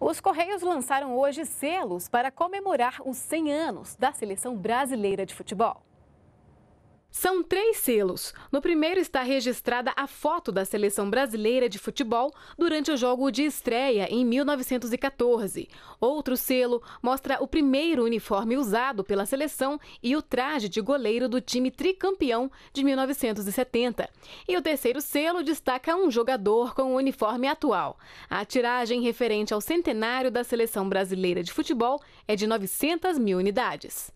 Os Correios lançaram hoje selos para comemorar os 100 anos da seleção brasileira de futebol. São três selos. No primeiro está registrada a foto da seleção brasileira de futebol durante o jogo de estreia em 1914. Outro selo mostra o primeiro uniforme usado pela seleção e o traje de goleiro do time tricampeão de 1970. E o terceiro selo destaca um jogador com o uniforme atual. A tiragem referente ao centenário da seleção brasileira de futebol é de 900 mil unidades.